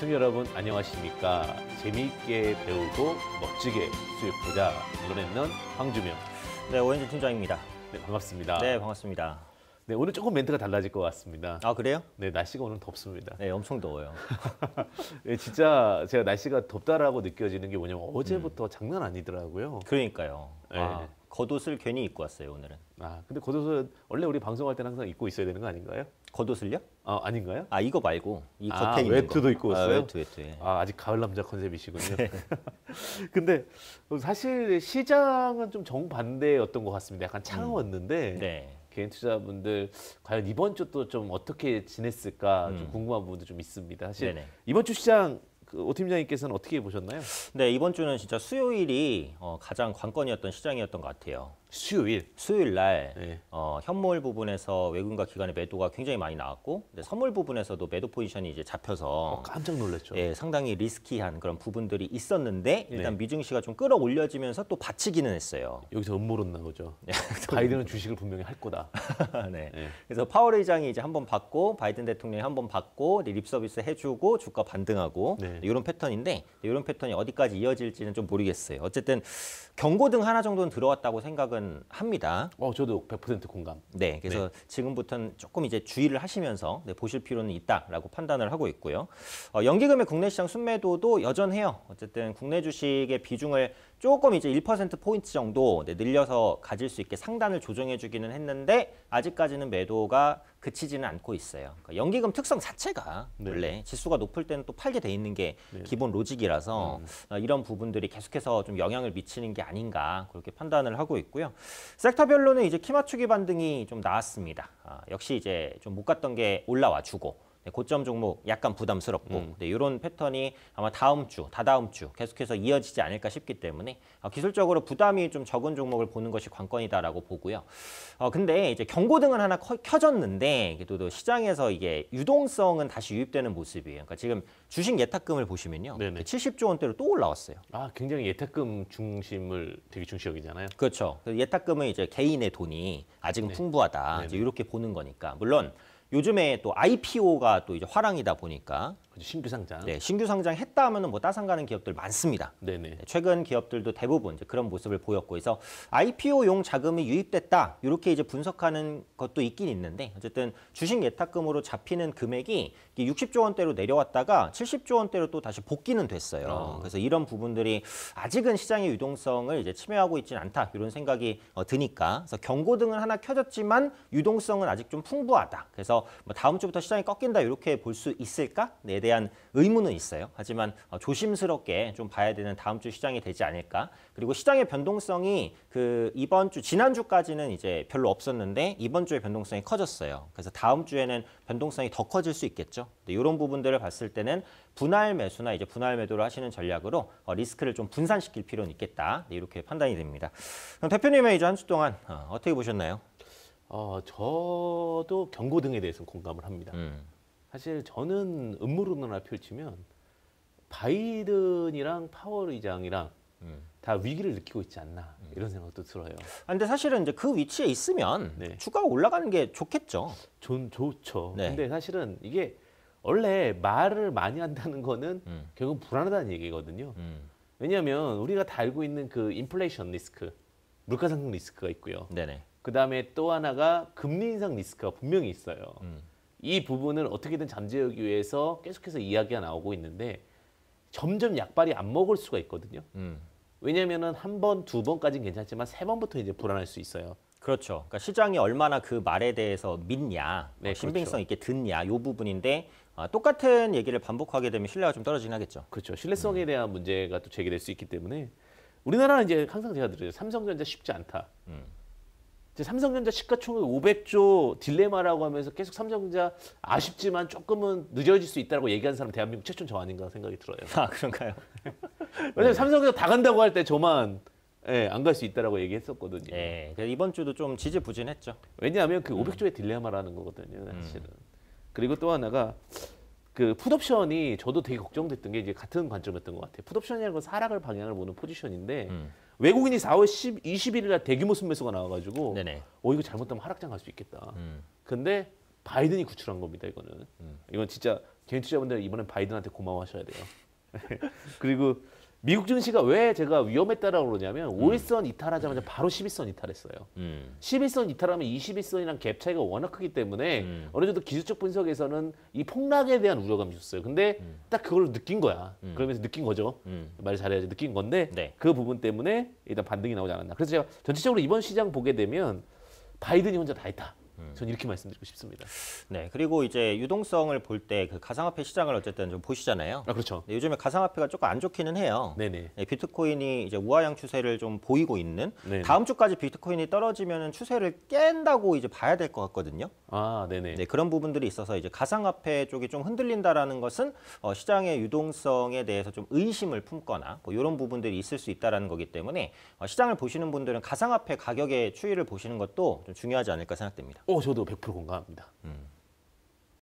시청자 여러분 안녕하십니까. 재미있게 배우고 멋지게 수입보자 노래는 황주명. 네, 오현진 팀장입니다. 네, 반갑습니다. 네, 반갑습니다. 네, 오늘 조금 멘트가 달라질 것 같습니다. 아, 그래요? 네, 날씨가 오늘 덥습니다. 네, 엄청 더워요. 네, 진짜 제가 날씨가 덥다라고 느껴지는 게 뭐냐면 어제부터 음. 장난 아니더라고요. 그러니까요. 네. 아. 겉옷을 괜히 입고 왔어요 오늘은. 아 근데 겉옷은 원래 우리 방송할 때는 항상 입고 있어야 되는 거 아닌가요? 겉옷을요? 아 아닌가요? 아 이거 말고 이 아, 겉에 아, 있는 외투도 거. 입고 아, 왔어요. 아, 외투 외투. 예. 아 아직 가을 남자 컨셉이시군요. 네. 근데 사실 시장은 좀 정반대였던 것 같습니다. 약간 차가웠는데. 음. 네. 개인 투자분들 과연 이번 주 또 좀 어떻게 지냈을까 음. 좀 궁금한 부분도 좀 있습니다. 사실 네네. 이번 주 시장 그오 팀장님께서는 어떻게 보셨나요? 네, 이번 주는 진짜 수요일이 어, 가장 관건이었던 시장이었던 것 같아요. 수요일. 수요일 날 네. 어, 현물 부분에서 외국인과 기관의 매도가 굉장히 많이 나왔고 근데 선물 부분에서도 매도 포지션이 이제 잡혀서 어, 깜짝 놀랐죠. 예, 상당히 리스키한 그런 부분들이 있었는데 네. 일단 네. 미증시가 좀 끌어올려지면서 또 받치기는 했어요. 여기서 음모론 난 거죠. 네, 그렇죠. 바이든은 주식을 분명히 할 거다. 네. 네. 그래서 파월 의장이 이제 한번 받고 바이든 대통령이 한번 받고 립 서비스 해주고 주가 반등하고 네. 이런 패턴인데 이런 패턴이 어디까지 이어질지는 좀 모르겠어요. 어쨌든 경고등 하나 정도는 들어왔다고 생각은 생각은 합니다. 어, 저도 100% 공감. 네, 그래서 네. 지금부터는 조금 이제 주의를 하시면서 네, 보실 필요는 있다라고 판단을 하고 있고요. 어, 연기금의 국내 시장 순매도도 여전해요. 어쨌든 국내 주식의 비중을 조금 이제 1%포인트 정도 늘려서 가질 수 있게 상단을 조정해 주기는 했는데 아직까지는 매도가 그치지는 않고 있어요. 그러니까 연기금 특성 자체가 네. 원래 지수가 높을 때는 또 팔게 돼 있는 게 네. 기본 로직이라서 음. 어, 이런 부분들이 계속해서 좀 영향을 미치는 게 아닌가 그렇게 판단을 하고 있고요. 섹터별로는 이제 키마추기 반등이 좀 나왔습니다. 아, 역시 이제 좀 못 갔던 게 올라와 주고 네, 고점 종목 약간 부담스럽고 음. 네, 이런 패턴이 아마 다음 주, 다다음 주 계속해서 이어지지 않을까 싶기 때문에 어, 기술적으로 부담이 좀 적은 종목을 보는 것이 관건이다라고 보고요. 어, 근데 이제 경고등은 하나 커, 켜졌는데 또, 또 시장에서 이게 유동성은 다시 유입되는 모습이에요. 그러니까 지금 주식 예탁금을 보시면요, 네네. 70조 그 원대로 또 올라왔어요. 아, 굉장히 예탁금 중심을 되게 중시적이잖아요. 그렇죠. 그 예탁금은 이제 개인의 돈이 아직은 네. 풍부하다. 이렇게 보는 거니까 물론. 요즘에 또 IPO가 또 이제 화랑이다 보니까 신규 상장. 네, 신규 상장 했다 하면은 뭐 따상 가는 기업들 많습니다. 네네. 네, 최근 기업들도 대부분 이제 그런 모습을 보였고, 해서 IPO용 자금이 유입됐다 이렇게 이제 분석하는 것도 있긴 있는데 어쨌든 주식 예탁금으로 잡히는 금액이 60조 원대로 내려왔다가 70조 원대로 또 다시 복귀는 됐어요. 어. 그래서 이런 부분들이 아직은 시장의 유동성을 이제 침해하고 있지는 않다 이런 생각이 어, 드니까 그래서 경고등은 하나 켜졌지만 유동성은 아직 좀 풍부하다. 그래서 뭐 다음 주부터 시장이 꺾인다 이렇게 볼 수 있을까에 네, 대한 의무는 있어요. 하지만 어, 조심스럽게 좀 봐야 되는 다음 주 시장이 되지 않을까. 그리고 시장의 변동성이 그 이번 주 지난 주까지는 이제 별로 없었는데 이번 주에 변동성이 커졌어요. 그래서 다음 주에는 변동성이 더 커질 수 있겠죠. 이런 부분들을 봤을 때는 분할 매수나 이제 분할 매도를 하시는 전략으로 어, 리스크를 좀 분산시킬 필요는 있겠다. 네, 이렇게 판단이 됩니다. 그럼 대표님의 이제 한 주 동안 어, 어떻게 보셨나요? 어, 저도 경고등에 대해서 공감을 합니다. 음. 사실 저는 음모론 하나 펼치면 바이든이랑 파월 의장이랑 음. 다 위기를 느끼고 있지 않나 음. 이런 생각도 들어요. 아, 근데 사실은 이제 그 위치에 있으면 네. 주가가 올라가는 게 좋겠죠. 좋, 좋죠. 네. 근데 사실은 이게 원래 말을 많이 한다는 거는 음. 결국 불안하다는 얘기거든요. 음. 왜냐하면 우리가 다 알고 있는 그 인플레이션 리스크, 물가상승 리스크가 있고요. 네네. 그다음에 또 하나가 금리 인상 리스크가 분명히 있어요. 음. 이 부분을 어떻게든 잠재우기 위해서 계속해서 이야기가 나오고 있는데 점점 약발이 안 먹을 수가 있거든요. 음. 왜냐면은 하한 번, 두 번까지는 괜찮지만 세 번부터 이제 불안할 수 있어요. 그렇죠. 그러니까 시장이 얼마나 그 말에 대해서 믿냐, 뭐 네, 그렇죠. 신빙성 그렇죠. 있게 듣냐, 요 부분인데 아, 똑같은 얘기를 반복하게 되면 신뢰가 좀 떨어지긴 하겠죠. 그렇죠. 신뢰성에 대한 문제가 또 제기될 수 있기 때문에 우리나라는 이제 항상 제가 들어요. 삼성전자 쉽지 않다. 음. 삼성전자 시가총액 500조 딜레마라고 하면서 계속 삼성전자 아쉽지만 조금은 늦어질 수 있다고 얘기한 사람 대한민국 최초인 저 아닌가 생각이 들어요. 아 그런가요? 왜냐면 삼성전자 다 간다고 할 때 저만 예, 안 갈 수 있다라고 얘기했었거든요. 예, 그래서 이번 주도 좀 지지부진했죠. 왜냐하면 그 500조의 음. 딜레마라는 거거든요, 음. 사실은. 음. 그리고 또 하나가 그 풋옵션이 저도 되게 걱정됐던 게 이제 같은 관점이었던 것 같아요. 풋옵션이라는 건 하락을 방향을 보는 포지션인데 음. 외국인이 4월 10, 20일 날 대규모 순매수가 나와가지고 네네. 어 이거 잘못하면 하락장 갈 수 있겠다. 음. 근데 바이든이 구출한 겁니다. 이거는 음. 이건 진짜 개인 투자분들 이번엔 바이든한테 고마워하셔야 돼요. 그리고 미국 증시가 왜 제가 위험했다라고 그러냐면 5일선 음. 이탈하자마자 바로 11선 이탈했어요. 음. 11선 이탈하면 21선이랑 갭 차이가 워낙 크기 때문에 음. 어느 정도 기술적 분석에서는 이 폭락에 대한 우려감이 있었어요. 근데 음. 딱 그걸 느낀 거야. 음. 그러면서 느낀 거죠. 음. 말 잘해야지 느낀 건데 네. 그 부분 때문에 일단 반등이 나오지 않았나. 그래서 제가 전체적으로 이번 시장 보게 되면 바이든이 혼자 다 했다. 음. 전 이렇게 말씀드리고 싶습니다. 네, 그리고 이제 유동성을 볼 때 그 가상화폐 시장을 어쨌든 좀 보시잖아요. 아, 그렇죠. 네, 요즘에 가상화폐가 조금 안 좋기는 해요. 네네. 네, 비트코인이 이제 우하향 추세를 좀 보이고 있는. 네네. 다음 주까지 비트코인이 떨어지면 추세를 깬다고 이제 봐야 될 것 같거든요. 아, 네네. 네, 그런 부분들이 있어서 이제 가상화폐 쪽이 좀 흔들린다라는 것은 어, 시장의 유동성에 대해서 좀 의심을 품거나 뭐 이런 부분들이 있을 수 있다라는 거기 때문에 어, 시장을 보시는 분들은 가상화폐 가격의 추이를 보시는 것도 좀 중요하지 않을까 생각됩니다. 어, 저도 100% 공감합니다. 음.